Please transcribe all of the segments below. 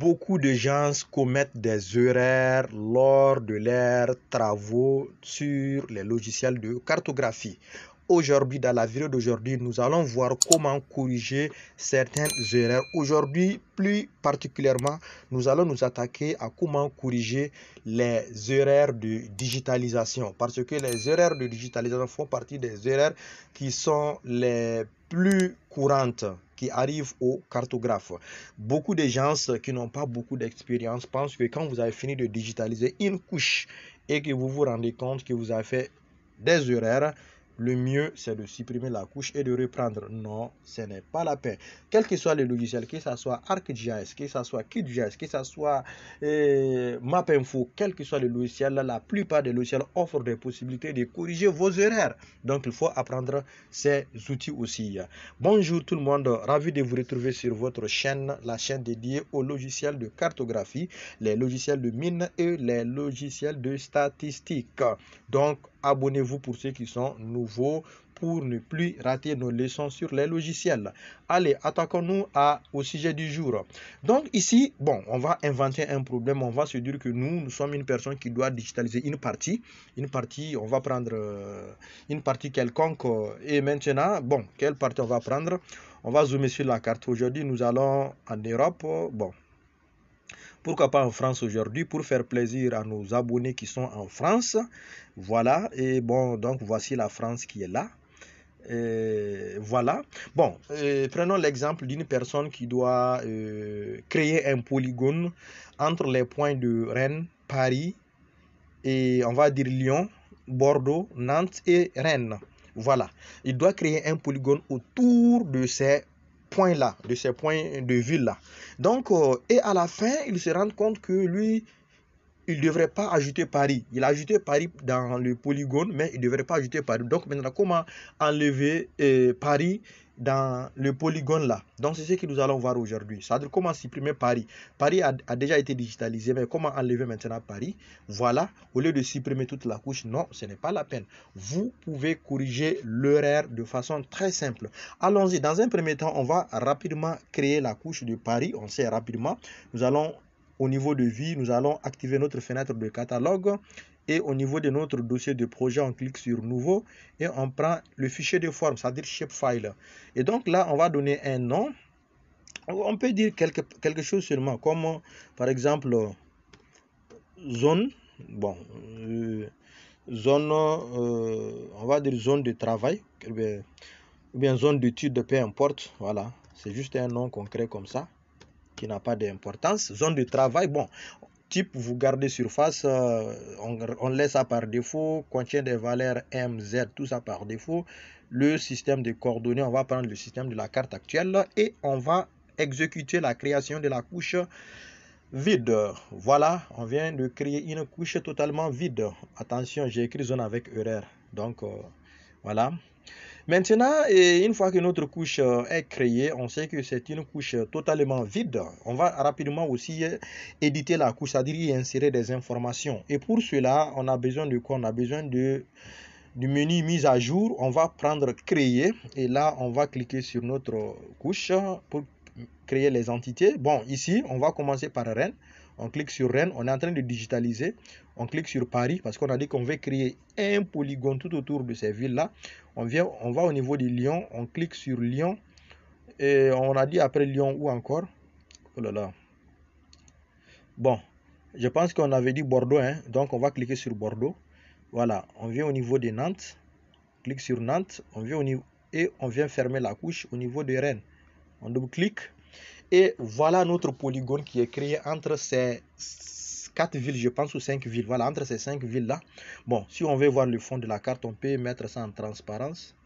Beaucoup de gens commettent des erreurs lors de leurs travaux sur les logiciels de cartographie. Aujourd'hui, dans la vidéo d'aujourd'hui, nous allons voir comment corriger certaines erreurs. Aujourd'hui, plus particulièrement, nous allons nous attaquer à comment corriger les erreurs de digitalisation. Parce que les erreurs de digitalisation font partie des erreurs qui sont les plus courantes qui au cartographe. Beaucoup de gens qui n'ont pas beaucoup d'expérience pensent que quand vous avez fini de digitaliser une couche et que vous vous rendez compte que vous avez fait des erreurs, le mieux, c'est de supprimer la couche et de reprendre. Non, ce n'est pas la peine. Quel que soit le logiciel, que ce soit ArcGIS, que ce soit QGIS, que ce soit eh, MapInfo, quel que soit le logiciel, la plupart des logiciels offrent des possibilités de corriger vos erreurs. Donc, il faut apprendre ces outils aussi. Bonjour tout le monde, ravi de vous retrouver sur votre chaîne, la chaîne dédiée aux logiciels de cartographie, les logiciels de mine et les logiciels de statistique. Donc, Abonnez-vous pour ceux qui sont nouveaux pour ne plus rater nos leçons sur les logiciels. Allez, attaquons-nous au sujet du jour. Donc ici, bon, on va inventer un problème. On va se dire que nous, nous sommes une personne qui doit digitaliser une partie. Une partie, on va prendre euh, une partie quelconque. Et maintenant, bon, quelle partie on va prendre On va zoomer sur la carte. Aujourd'hui, nous allons en Europe. Bon, pourquoi pas en France aujourd'hui pour faire plaisir à nos abonnés qui sont en France. Voilà. Et bon, donc voici la France qui est là. voilà. Bon, prenons l'exemple d'une personne qui doit euh, créer un polygone entre les points de Rennes, Paris et on va dire Lyon, Bordeaux, Nantes et Rennes. Voilà. Il doit créer un polygone autour de ces point là de ces points de ville là Donc, euh, et à la fin, il se rend compte que lui, il ne devrait pas ajouter Paris. Il a ajouté Paris dans le polygone, mais il ne devrait pas ajouter Paris. Donc, maintenant, comment enlever euh, Paris dans le polygone là. Donc c'est ce que nous allons voir aujourd'hui. C'est-à-dire comment supprimer Paris. Paris a, déjà été digitalisé, mais comment enlever maintenant Paris Voilà, au lieu de supprimer toute la couche, non, ce n'est pas la peine. Vous pouvez corriger l'horaire de façon très simple. Allons-y, dans un premier temps, on va rapidement créer la couche de Paris. On sait rapidement, nous allons au niveau de vie, nous allons activer notre fenêtre de catalogue. Et au niveau de notre dossier de projet, on clique sur Nouveau et on prend le fichier de forme, c'est-à-dire Shapefile. Et donc là, on va donner un nom. On peut dire quelque, quelque chose seulement, comme par exemple zone. Bon, euh, zone, euh, on va dire zone de travail, ou bien, bien zone d'étude, peu importe. Voilà, c'est juste un nom concret comme ça qui n'a pas d'importance. Zone de travail, bon, type, vous gardez surface, euh, on, laisse ça par défaut, contient des valeurs M, Z, tout ça par défaut. Le système de coordonnées, on va prendre le système de la carte actuelle et on va exécuter la création de la couche vide. Voilà, on vient de créer une couche totalement vide. Attention, j'ai écrit zone avec erreur. Donc, euh, voilà. Maintenant, une fois que notre couche euh, est créée, on sait que c'est une couche totalement vide. On va rapidement aussi euh, éditer la couche, c'est-à-dire y insérer des informations. Et pour cela, on a besoin de quoi On a besoin du menu mise à jour, on va prendre créer et là on va cliquer sur notre couche pour créer les entités. Bon, ici on va commencer par Rennes. On clique sur Rennes. On est en train de digitaliser. On clique sur Paris parce qu'on a dit qu'on veut créer un polygone tout autour de ces villes-là. On, vient, on va au niveau de Lyon. On clique sur Lyon. Et on a dit après Lyon ou encore. Oh là là. Bon, je pense qu'on avait dit Bordeaux. Hein. Donc, on va cliquer sur Bordeaux. Voilà, on vient au niveau de Nantes. On clique sur Nantes. On vient au niveau, et on vient fermer la couche au niveau de Rennes. On double-clique. Et voilà notre polygone qui est créé entre ces quatre villes, je pense, ou cinq villes. Voilà, entre ces cinq villes-là. Bon, si on veut voir le fond de la carte, on peut mettre ça en transparence.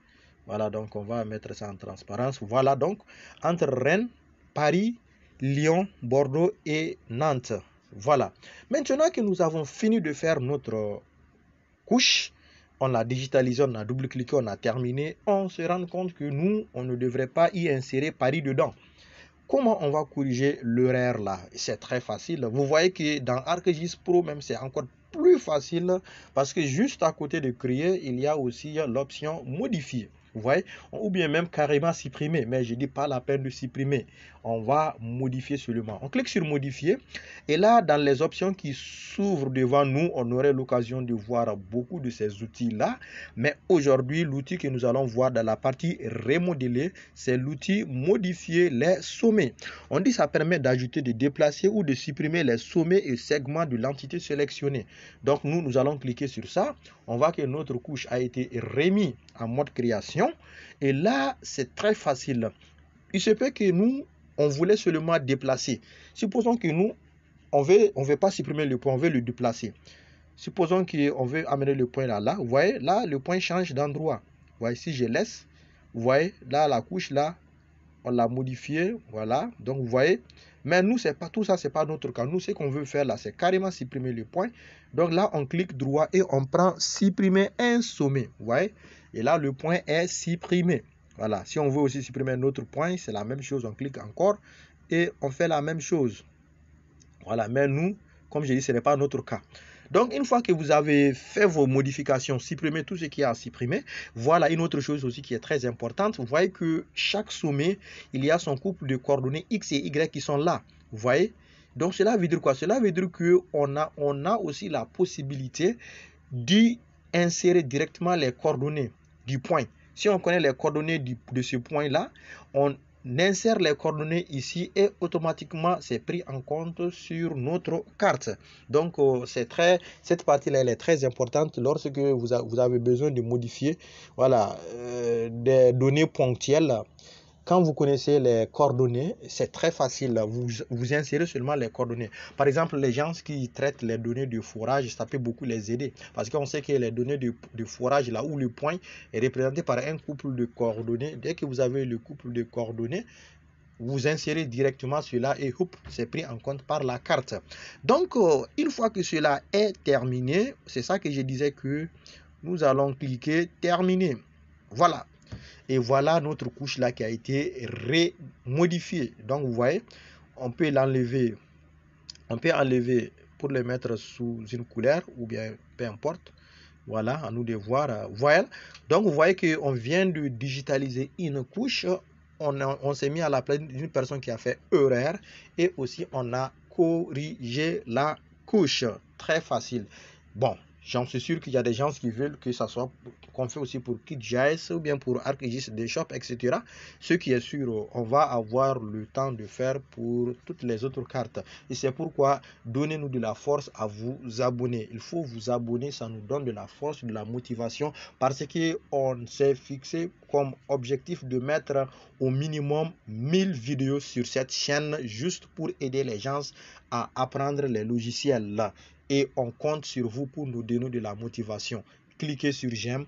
Voilà, donc on va mettre ça en transparence. Voilà, donc, entre Rennes, Paris, Lyon, Bordeaux et Nantes. Voilà. Maintenant que nous avons fini de faire notre couche, on l'a digitalisé, on a double-cliqué, on a terminé, on se rend compte que nous, on ne devrait pas y insérer Paris dedans. Comment on va corriger l'erreur là C'est très facile. Vous voyez que dans ArcGIS Pro même, c'est encore plus facile parce que juste à côté de créer, il y a aussi l'option modifier. Vous voyez Ou bien même carrément supprimer. Mais je dis pas la peine de supprimer. On va modifier seulement. On clique sur modifier. Et là, dans les options qui s'ouvrent devant nous, on aurait l'occasion de voir beaucoup de ces outils-là. Mais aujourd'hui, l'outil que nous allons voir dans la partie Remodeler, c'est l'outil modifier les sommets. On dit ça permet d'ajouter, de déplacer ou de supprimer les sommets et segments de l'entité sélectionnée. Donc nous, nous allons cliquer sur ça. On voit que notre couche a été remise en mode création. Et là, c'est très facile. Il se peut que nous, on voulait seulement déplacer. Supposons que nous, on veut, on veut pas supprimer le point, on veut le déplacer. Supposons qu'on veut amener le point là, là. Vous voyez, là, le point change d'endroit. Vous voyez, si je laisse, vous voyez, là, la couche, là, on l'a modifié, voilà. Donc, vous voyez, mais nous, c'est pas tout ça, c'est pas notre cas. Nous, ce qu'on veut faire là, c'est carrément supprimer le point. Donc là, on clique droit et on prend supprimer un sommet. Vous voyez et là, le point est supprimé. Voilà, si on veut aussi supprimer un autre point, c'est la même chose. On clique encore et on fait la même chose. Voilà, mais nous, comme je dis, ce n'est pas notre cas. Donc, une fois que vous avez fait vos modifications, supprimer tout ce qui a à supprimer, voilà une autre chose aussi qui est très importante. Vous voyez que chaque sommet, il y a son couple de coordonnées X et Y qui sont là. Vous voyez Donc, cela veut dire quoi Cela veut dire qu'on a, on a aussi la possibilité d'y insérer directement les coordonnées du point. Si on connaît les coordonnées de ce point-là, on insère les coordonnées ici et automatiquement c'est pris en compte sur notre carte. Donc euh, c'est très cette partie-là elle est très importante lorsque vous, avez besoin de modifier voilà euh, des données ponctuelles quand vous connaissez les coordonnées, c'est très facile. Vous, vous insérez seulement les coordonnées. Par exemple, les gens qui traitent les données de fourrage, ça peut beaucoup les aider. Parce qu'on sait que les données de fourrage, là où le point est représenté par un couple de coordonnées, dès que vous avez le couple de coordonnées, vous insérez directement cela et hop, c'est pris en compte par la carte. Donc, euh, une fois que cela est terminé, c'est ça que je disais que nous allons cliquer terminer. Voilà, et voilà notre couche là qui a été remodifiée. Donc vous voyez, on peut l'enlever. On peut enlever pour le mettre sous une couleur ou bien peu importe. Voilà, à nous de voir. Euh, voilà. Donc vous voyez on vient de digitaliser une couche. On, on s'est mis à la place d'une personne qui a fait erreur et aussi on a corrigé la couche. Très facile. Bon, J'en suis sûr qu'il y a des gens qui veulent que ça soit qu'on fait aussi pour KitJS ou bien pour ArcGIS Deshop, etc. Ce qui est sûr, on va avoir le temps de faire pour toutes les autres cartes. Et c'est pourquoi donnez-nous de la force à vous abonner. Il faut vous abonner, ça nous donne de la force, de la motivation parce que on s'est fixé comme objectif de mettre au minimum 1000 vidéos sur cette chaîne juste pour aider les gens à apprendre les logiciels là et on compte sur vous pour nous donner de la motivation. Cliquez sur j'aime,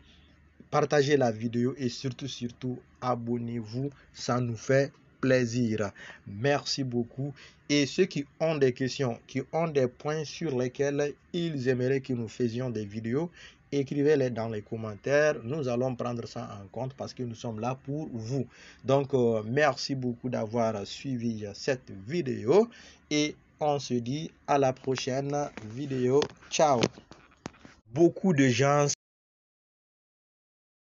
partagez la vidéo et surtout, surtout, abonnez-vous, ça nous fait plaisir. Merci beaucoup. Et ceux qui ont des questions, qui ont des points sur lesquels ils aimeraient que nous faisions des vidéos, écrivez-les dans les commentaires. Nous allons prendre ça en compte parce que nous sommes là pour vous. Donc, euh, merci beaucoup d'avoir suivi cette vidéo et on se dit à la prochaine vidéo. Ciao Beaucoup de gens